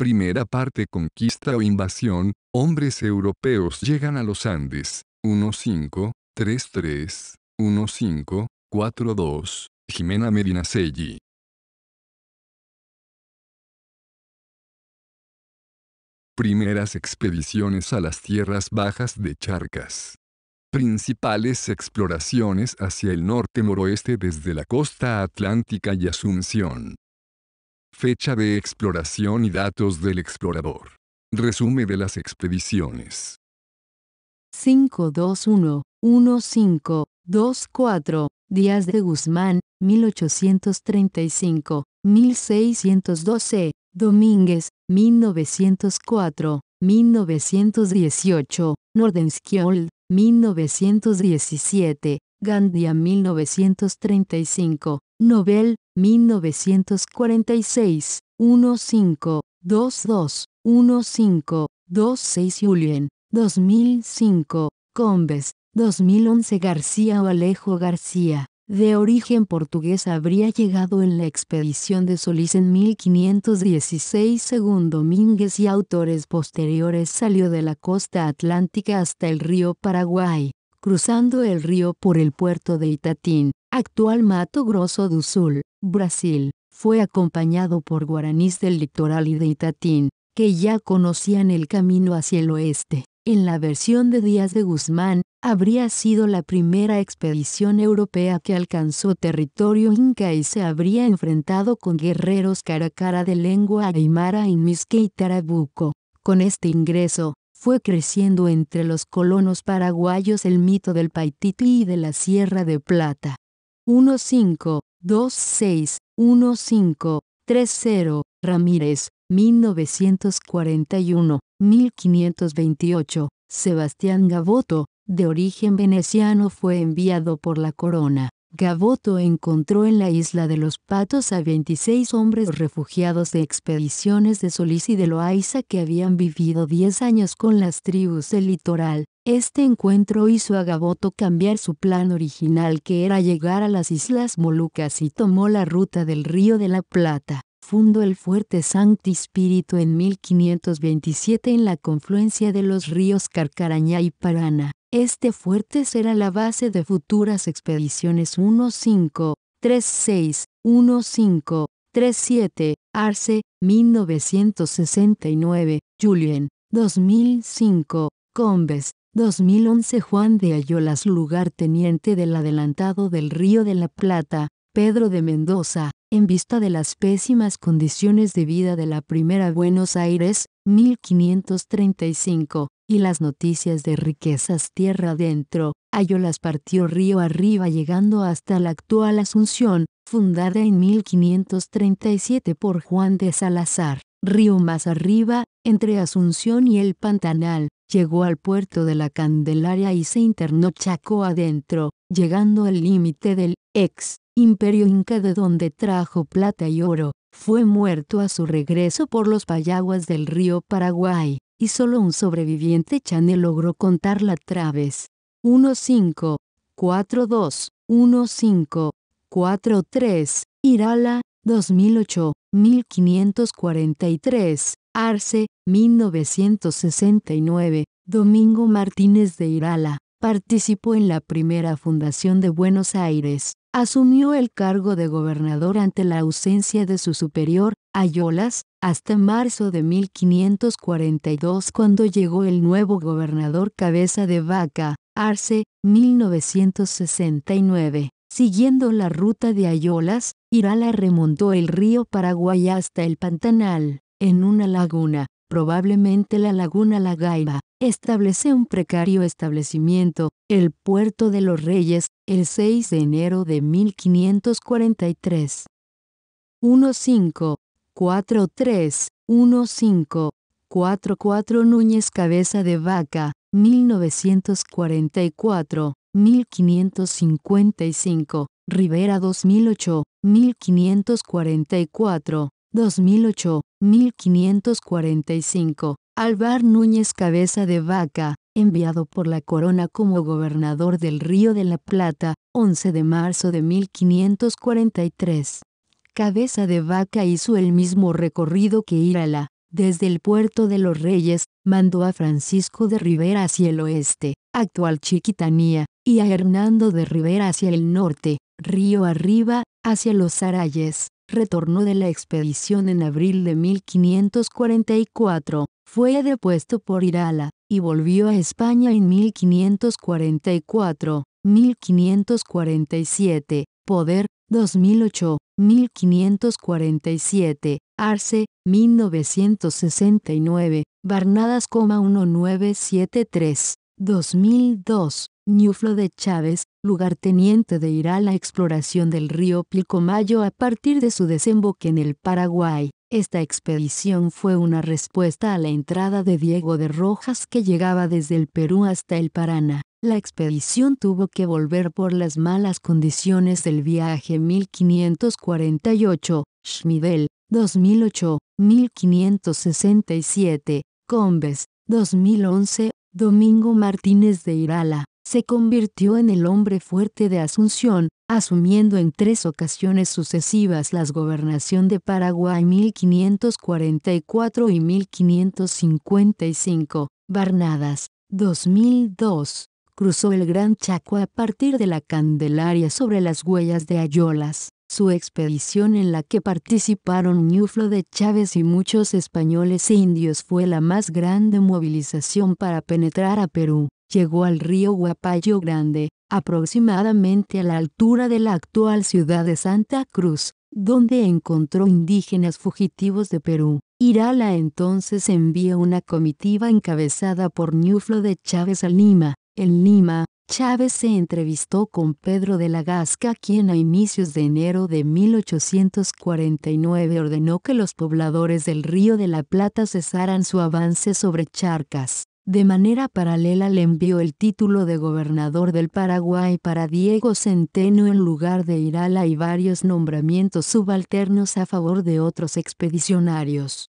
Primera parte Conquista o invasión, hombres europeos llegan a los Andes. 1533 1542 3 3 1 Jimena Primeras expediciones a las tierras bajas de Charcas. Principales exploraciones hacia el norte-noroeste desde la costa atlántica y Asunción fecha de exploración y datos del explorador. Resume de las expediciones. 521-1524, Díaz de Guzmán, 1835-1612, Domínguez, 1904, 1918, Nordenskiold, 1917, Gandia 1935, Nobel, 1946 1522 1526 Julien 2005 Combes 2011 García o Alejo García de origen portugués habría llegado en la expedición de Solís en 1516 según Domínguez y autores posteriores salió de la costa atlántica hasta el río Paraguay, cruzando el río por el puerto de Itatín, actual Mato Grosso do Sul, Brasil, fue acompañado por guaraníes del litoral y de Itatín, que ya conocían el camino hacia el oeste. En la versión de Díaz de Guzmán, habría sido la primera expedición europea que alcanzó territorio inca y se habría enfrentado con guerreros cara a cara de lengua aymara y Misque y Tarabuco. Con este ingreso, fue creciendo entre los colonos paraguayos el mito del Paititi y de la Sierra de Plata. 15261530 Ramírez, 1941, 1528. Sebastián Gaboto, de origen veneciano, fue enviado por la corona. Gaboto encontró en la isla de los Patos a 26 hombres refugiados de expediciones de Solís y de Loaiza que habían vivido 10 años con las tribus del litoral. Este encuentro hizo a Gaboto cambiar su plan original que era llegar a las Islas Molucas y tomó la ruta del Río de la Plata. Fundó el fuerte Sancti Spirito en 1527 en la confluencia de los ríos Carcarañá y Parana. Este fuerte será la base de futuras expediciones 1536, 1537, 15, 37, Arce, 1969, Julien, 2005, Combes, 2011 Juan de Ayolas lugar teniente del adelantado del Río de la Plata, Pedro de Mendoza, en vista de las pésimas condiciones de vida de la primera Buenos Aires, 1535, y las noticias de riquezas tierra adentro, Ayolas partió río arriba llegando hasta la actual Asunción, fundada en 1537 por Juan de Salazar. Río más arriba, entre Asunción y el Pantanal, llegó al puerto de la Candelaria y se internó Chaco adentro, llegando al límite del ex imperio inca de donde trajo plata y oro, fue muerto a su regreso por los payaguas del río Paraguay, y solo un sobreviviente Chane logró contar la traves. 1-5, 4-2, 1-5, 4-3, Irala, 2008, 1543, Arce, 1969, Domingo Martínez de Irala, participó en la primera fundación de Buenos Aires, asumió el cargo de gobernador ante la ausencia de su superior, Ayolas, hasta marzo de 1542 cuando llegó el nuevo gobernador Cabeza de Vaca, Arce, 1969. Siguiendo la ruta de Ayolas, Irala remontó el río Paraguay hasta el Pantanal, en una laguna, probablemente la laguna La Gaiba, establece un precario establecimiento, el Puerto de los Reyes, el 6 de enero de 1543. 1543-1544 Núñez Cabeza de Vaca, 1944. 1555, Rivera 2008, 1544, 2008, 1545, Alvar Núñez Cabeza de Vaca, enviado por la corona como gobernador del Río de la Plata, 11 de marzo de 1543. Cabeza de Vaca hizo el mismo recorrido que Irala, desde el puerto de los Reyes, mandó a Francisco de Rivera hacia el oeste, actual Chiquitanía, y a Hernando de Rivera hacia el norte, río arriba, hacia los Arayes. Retornó de la expedición en abril de 1544, fue depuesto por Irala, y volvió a España en 1544, 1547, Poder, 2008, 1547, Arce, 1969, Barnadas, 1973, 2002. Ñuflo de Chávez, lugarteniente de Irala la exploración del río Pilcomayo a partir de su desemboque en el Paraguay. Esta expedición fue una respuesta a la entrada de Diego de Rojas que llegaba desde el Perú hasta el Paraná. La expedición tuvo que volver por las malas condiciones del viaje 1548, Schmidel, 2008, 1567, Combes, 2011, Domingo Martínez de Irala, se convirtió en el hombre fuerte de Asunción, asumiendo en tres ocasiones sucesivas las gobernación de Paraguay 1544 y 1555, Barnadas, 2002. Cruzó el Gran Chaco a partir de la Candelaria sobre las huellas de Ayolas, su expedición en la que participaron Ñuflo de Chávez y muchos españoles e indios fue la más grande movilización para penetrar a Perú llegó al río Guapayo Grande, aproximadamente a la altura de la actual ciudad de Santa Cruz, donde encontró indígenas fugitivos de Perú. Irala entonces envía una comitiva encabezada por Ñuflo de Chávez a Lima. En Lima, Chávez se entrevistó con Pedro de la Gasca quien a inicios de enero de 1849 ordenó que los pobladores del Río de la Plata cesaran su avance sobre Charcas. De manera paralela le envió el título de gobernador del Paraguay para Diego Centeno en lugar de Irala y varios nombramientos subalternos a favor de otros expedicionarios.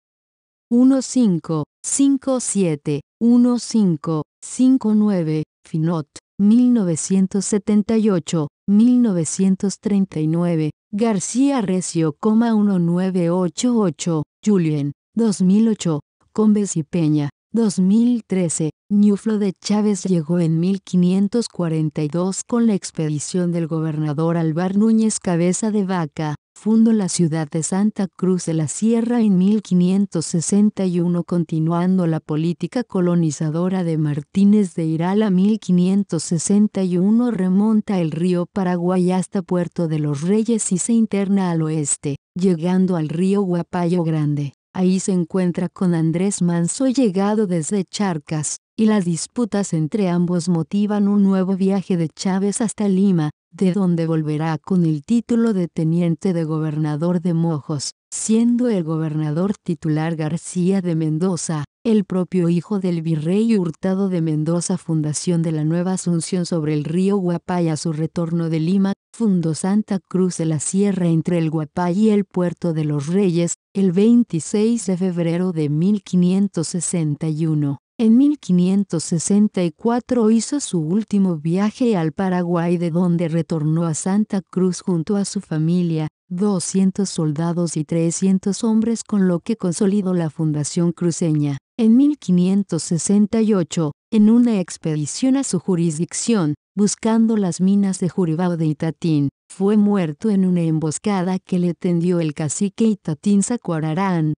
1557, 1559, Finot, 1978, 1939, García Recio, 1988, Julien, 2008, Combes y Peña, 2013, Ñuflo de Chávez llegó en 1542 con la expedición del gobernador Álvar Núñez Cabeza de Vaca, fundó la ciudad de Santa Cruz de la Sierra en 1561 continuando la política colonizadora de Martínez de Irala 1561 remonta el río Paraguay hasta Puerto de los Reyes y se interna al oeste, llegando al río Guapayo Grande. Ahí se encuentra con Andrés Manso llegado desde Charcas, y las disputas entre ambos motivan un nuevo viaje de Chávez hasta Lima, de donde volverá con el título de teniente de gobernador de Mojos, siendo el gobernador titular García de Mendoza, el propio hijo del virrey Hurtado de Mendoza fundación de la nueva Asunción sobre el río Guapay a su retorno de Lima, fundó Santa Cruz de la Sierra entre el Guapay y el Puerto de los Reyes, el 26 de febrero de 1561. En 1564 hizo su último viaje al Paraguay de donde retornó a Santa Cruz junto a su familia, 200 soldados y 300 hombres con lo que consolidó la fundación cruceña. En 1568, en una expedición a su jurisdicción, buscando las minas de Juribao de Itatín, fue muerto en una emboscada que le tendió el cacique Itatín Sacuararán.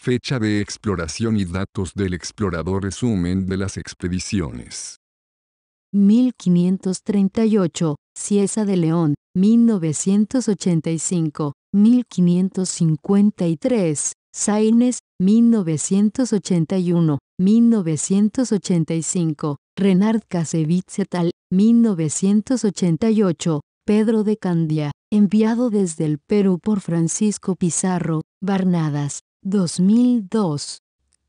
Fecha de exploración y datos del explorador resumen de las expediciones. 1538, Cieza de León, 1985, 1553, Saines, 1981, 1985, Renard Casevitz et al. 1988, Pedro de Candia, enviado desde el Perú por Francisco Pizarro, Barnadas, 2002.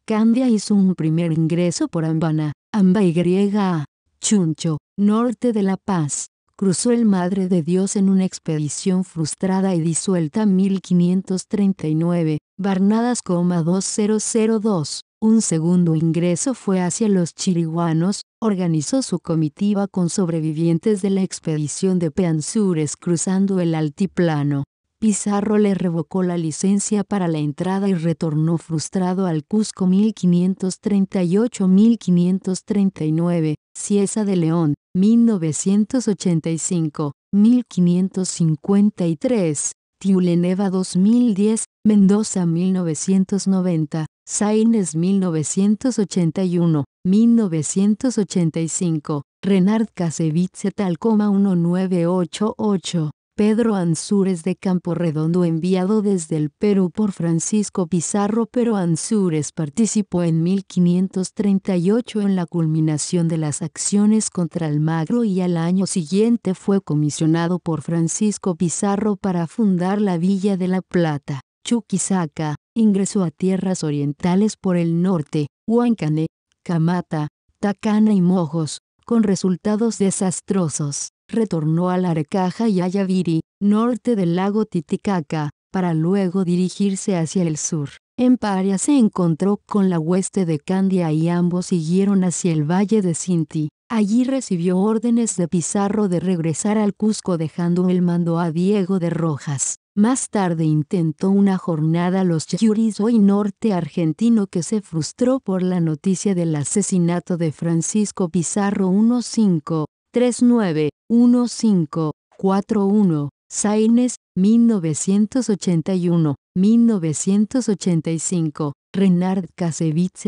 Candia hizo un primer ingreso por Ambana, Amba y a Chuncho, norte de La Paz. Cruzó el Madre de Dios en una expedición frustrada y disuelta 1539, Barnadas, 2002. Un segundo ingreso fue hacia los chiriguanos, organizó su comitiva con sobrevivientes de la expedición de Peansures cruzando el altiplano. Pizarro le revocó la licencia para la entrada y retornó frustrado al Cusco 1538-1539, Cieza de León, 1985, 1553. Tiuleneva 2010, Mendoza 1990, Saines 1981, 1985, Renard Casevitze Talcoma 1988. Pedro Ansúrez de Campo Redondo enviado desde el Perú por Francisco Pizarro pero Ansúrez participó en 1538 en la culminación de las acciones contra Almagro y al año siguiente fue comisionado por Francisco Pizarro para fundar la Villa de la Plata, Chuquisaca, ingresó a tierras orientales por el norte, Huancane, Camata, Tacana y Mojos, con resultados desastrosos retornó a la y Ayaviri, norte del lago Titicaca, para luego dirigirse hacia el sur. En Paria se encontró con la hueste de Candia y ambos siguieron hacia el valle de Sinti. Allí recibió órdenes de Pizarro de regresar al Cusco dejando el mando a Diego de Rojas. Más tarde intentó una jornada a los Yuris hoy norte argentino que se frustró por la noticia del asesinato de Francisco Pizarro 1539. 1541, Saines, 1981, 1985, Renard Casevitz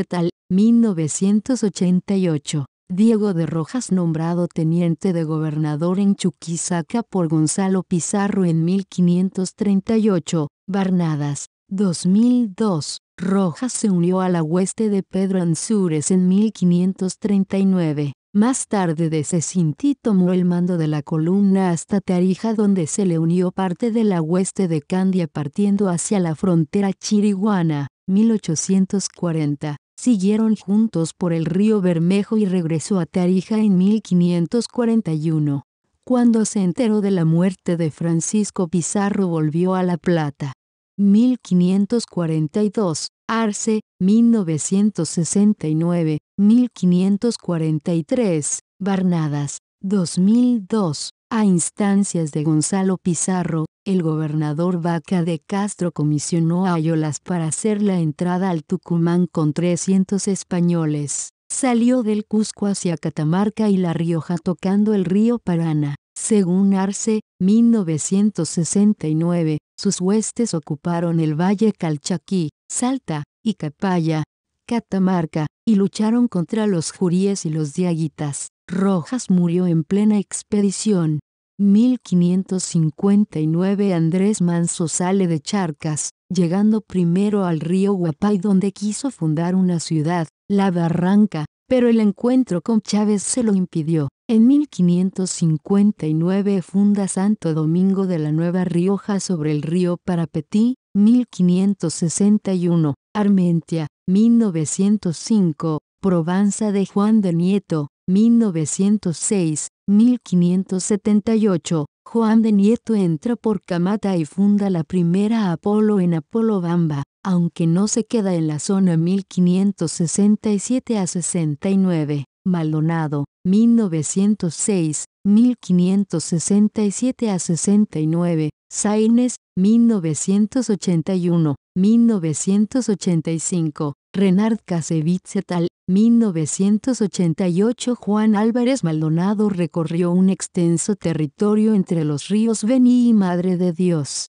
1988. Diego de Rojas nombrado teniente de gobernador en Chuquisaca por Gonzalo Pizarro en 1538, Barnadas, 2002. Rojas se unió a la hueste de Pedro Ansúrez en 1539. Más tarde de Cecintí tomó el mando de la columna hasta Tarija donde se le unió parte de la hueste de Candia partiendo hacia la frontera chiriguana, 1840. Siguieron juntos por el río Bermejo y regresó a Tarija en 1541. Cuando se enteró de la muerte de Francisco Pizarro volvió a La Plata. 1542, Arce, 1969, 1543, Barnadas, 2002. A instancias de Gonzalo Pizarro, el gobernador Vaca de Castro comisionó a Ayolas para hacer la entrada al Tucumán con 300 españoles. Salió del Cusco hacia Catamarca y La Rioja tocando el río Parana. Según Arce, 1969, sus huestes ocuparon el Valle Calchaquí, Salta, y Capaya, Catamarca, y lucharon contra los juríes y los diaguitas. Rojas murió en plena expedición. 1559 Andrés Manso sale de Charcas, llegando primero al río Huapay donde quiso fundar una ciudad, La Barranca, pero el encuentro con Chávez se lo impidió. En 1559 funda Santo Domingo de la Nueva Rioja sobre el río Parapetí, 1561, Armentia, 1905, Provanza de Juan de Nieto, 1906, 1578, Juan de Nieto entra por Camata y funda la primera Apolo en Apolo Bamba aunque no se queda en la zona 1567 a 69, Maldonado, 1906, 1567 a 69, Saines, 1981, 1985, Renard Casevitz et al. 1988 Juan Álvarez Maldonado recorrió un extenso territorio entre los ríos Bení y Madre de Dios.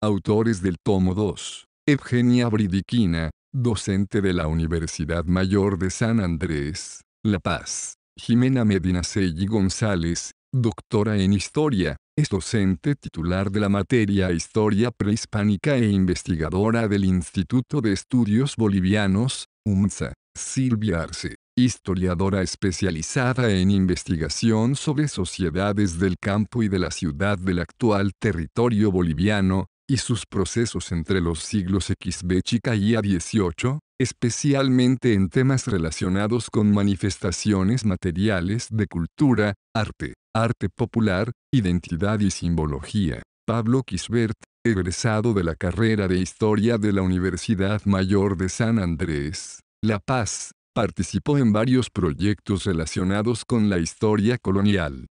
Autores del tomo 2. Evgenia Bridiquina, docente de la Universidad Mayor de San Andrés, La Paz. Jimena Medina y González, doctora en Historia, es docente titular de la materia Historia Prehispánica e investigadora del Instituto de Estudios Bolivianos, UMSA. Silvia Arce, historiadora especializada en investigación sobre sociedades del campo y de la ciudad del actual territorio boliviano, y sus procesos entre los siglos XB y a especialmente en temas relacionados con manifestaciones materiales de cultura, arte, arte popular, identidad y simbología. Pablo Quisbert, egresado de la carrera de Historia de la Universidad Mayor de San Andrés, La Paz, participó en varios proyectos relacionados con la historia colonial.